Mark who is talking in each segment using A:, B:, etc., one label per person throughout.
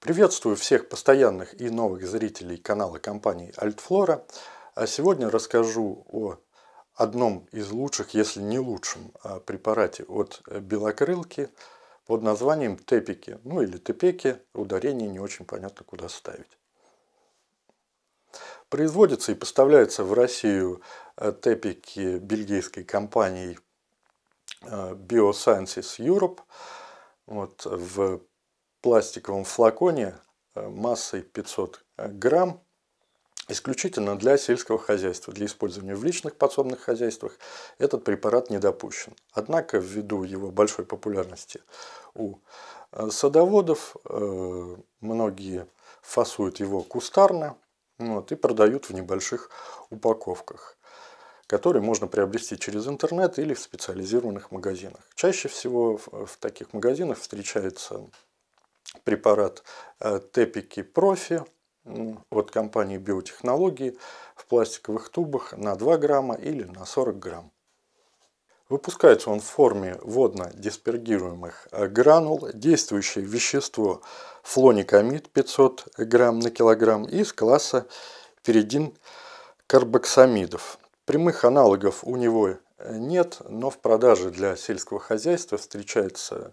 A: Приветствую всех постоянных и новых зрителей канала компании Альтфлора. А сегодня расскажу о одном из лучших, если не лучшем а, препарате от э, белокрылки под названием тепики, ну или тепеки, ударение не очень понятно куда ставить. Производится и поставляется в Россию э, тепики бельгийской компанией э, Biosciences Europe вот, в пластиковом флаконе э, массой 500 э, грамм исключительно для сельского хозяйства, для использования в личных подсобных хозяйствах этот препарат не допущен. Однако ввиду его большой популярности у э, садоводов многие фасуют его кустарно вот, и продают в небольших упаковках которые можно приобрести через интернет или в специализированных магазинах. Чаще всего в таких магазинах встречается препарат э, Тепики Профи от компании биотехнологии в пластиковых тубах на 2 грамма или на 40 грамм. Выпускается он в форме водно-диспергируемых э, гранул, действующее вещество флоникамид 500 грамм на килограмм из класса перидин карбоксамидов. Прямых аналогов у него э, нет, но в продаже для сельского хозяйства встречается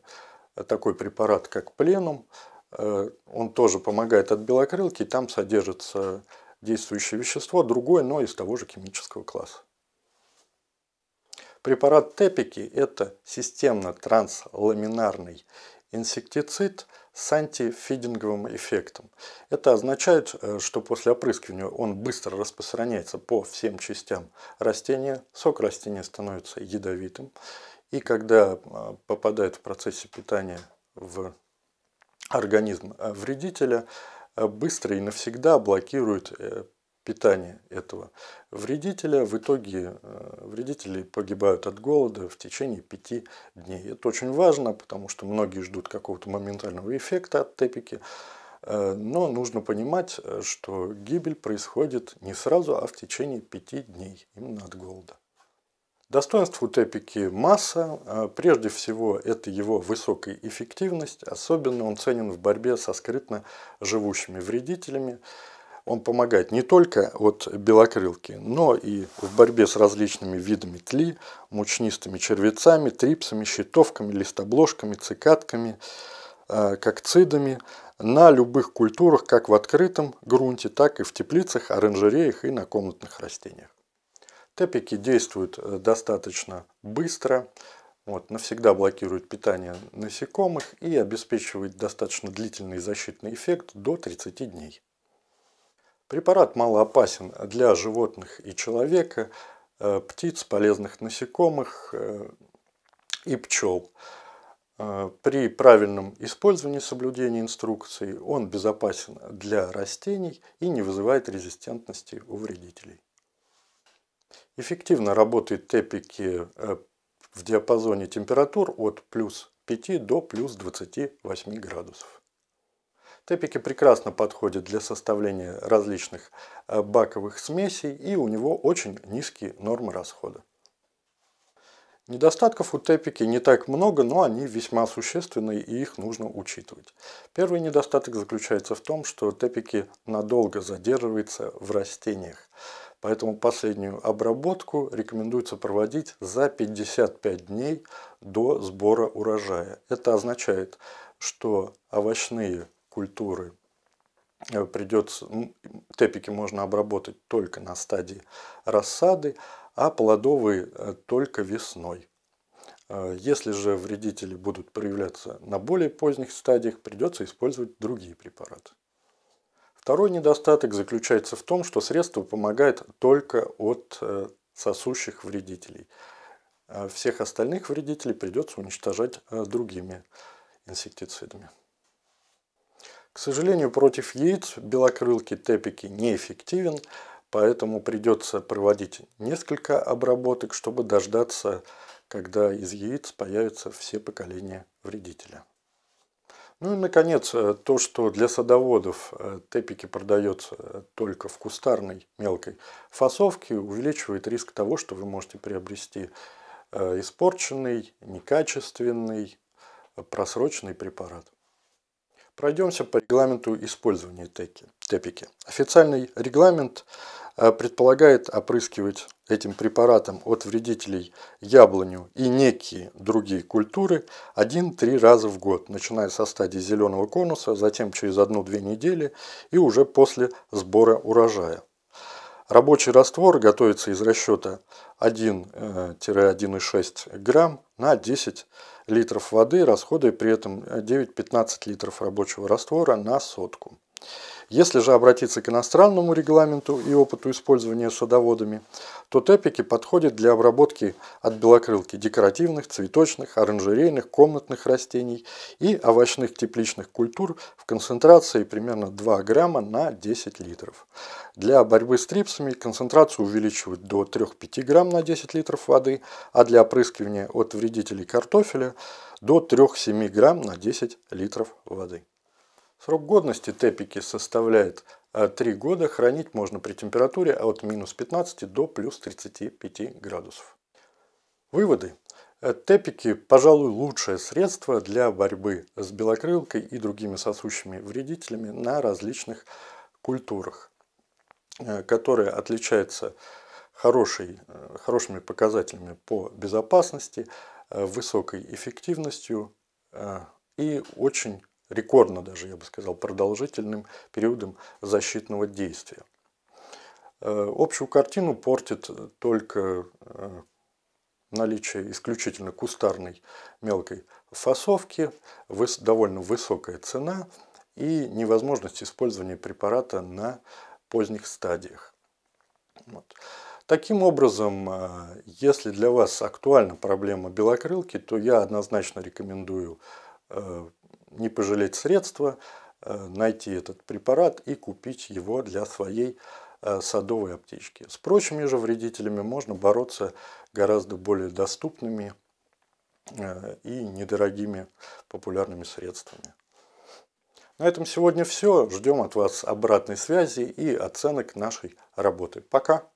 A: такой препарат, как пленум. Э, он тоже помогает от белокрылки, там содержится действующее вещество, другое, но из того же химического класса. Препарат Тепики – это системно-трансламинарный инсектицид с антифидинговым эффектом. Это означает, э, что после опрыскивания он быстро распространяется по всем частям растения, сок растения становится ядовитым, и когда а, попадает в процессе питания в организм а, вредителя, а, быстро и навсегда блокирует э, питание этого вредителя. В итоге э, вредители погибают от голода в течение пяти дней. Это очень важно, потому что многие ждут какого-то моментального эффекта от тепики. Э, но нужно понимать, что гибель происходит не сразу, а в течение пяти дней именно от голода. Достоинств у Тепики масса. А прежде всего, это его высокая эффективность. Особенно он ценен в борьбе со скрытно живущими вредителями. Он помогает не только от белокрылки, но и в борьбе с различными видами тли, мучнистыми червецами, трипсами, щитовками, листобложками, цикадками, а, кокцидами на любых культурах, как в открытом грунте, так и в теплицах, оранжереях и на комнатных растениях. Тепики действуют э, достаточно быстро, вот, навсегда блокируют питание насекомых и обеспечивает достаточно длительный защитный эффект до 30 дней. Препарат мало опасен для животных и человека, э, птиц, полезных насекомых э, и пчел. При правильном использовании соблюдения инструкций он безопасен для растений и не вызывает резистентности у вредителей. Эффективно работает тепики э, в диапазоне температур от плюс 5 до плюс 28 градусов. Тепики прекрасно подходит для составления различных э, баковых смесей и у него очень низкие нормы расхода. Недостатков у тепики не так много, но они весьма существенные, и их нужно учитывать. Первый недостаток заключается в том, что тепики надолго задерживается в растениях. Поэтому последнюю обработку рекомендуется проводить за 55 дней до сбора урожая. Это означает, что овощные культуры э, придется, тепики можно обработать только на стадии рассады, а плодовые э, только весной. Э, если же вредители будут проявляться на более поздних стадиях, придется использовать другие препараты. Второй недостаток заключается в том, что средство помогает только от э, сосущих вредителей. А всех остальных вредителей придется уничтожать э, другими инсектицидами. К сожалению, против яиц белокрылки тепики неэффективен, поэтому придется проводить несколько обработок, чтобы дождаться, когда из яиц появятся все поколения вредителя. Ну и, наконец, э, то, что для садоводов э, тепики продается э, только в кустарной мелкой фасовке, увеличивает риск того, что вы можете приобрести испорченный, некачественный, просроченный препарат. Пройдемся по регламенту использования теки, тепики. Официальный регламент а, предполагает опрыскивать этим препаратом от вредителей яблоню и некие другие культуры 1-3 раза в год, начиная со стадии зеленого конуса, затем через 1-2 недели и уже после сбора урожая. Рабочий раствор готовится из расчета 1-1,6 грамм на 10 литров воды, расходуя при этом 9-15 литров рабочего раствора на сотку. Если же обратиться к иностранному регламенту и опыту использования садоводами, то тэпики подходят для обработки от белокрылки декоративных, цветочных, оранжерейных, комнатных растений и овощных тепличных культур в концентрации примерно 2 грамма на 10 литров. Для борьбы с трипсами концентрацию увеличивают до 3-5 грамм на 10 литров воды, а для опрыскивания от вредителей картофеля до 3-7 грамм на 10 литров воды. Срок годности тепики составляет 3 а, года. Хранить можно при температуре от минус 15 до плюс 35 градусов. Выводы. Э, тепики, пожалуй, лучшее средство для борьбы с белокрылкой и другими сосущими вредителями на различных культурах, э, которые отличаются хорошей, э, хорошими показателями по безопасности, высокой эффективностью и очень рекордно даже, я бы сказал, продолжительным периодом защитного действия. Э, общую картину портит э, только э, наличие исключительно кустарной мелкой фасовки, довольно высокая цена и невозможность использования препарата на поздних стадиях. Вот. Таким образом, если для вас актуальна проблема белокрылки, то я однозначно рекомендую не пожалеть средства, э, найти этот препарат и купить его для своей э, садовой аптечки. С прочими же вредителями можно бороться гораздо более доступными э, и недорогими популярными средствами. На этом сегодня все. Ждем от вас обратной связи и оценок нашей работы. Пока!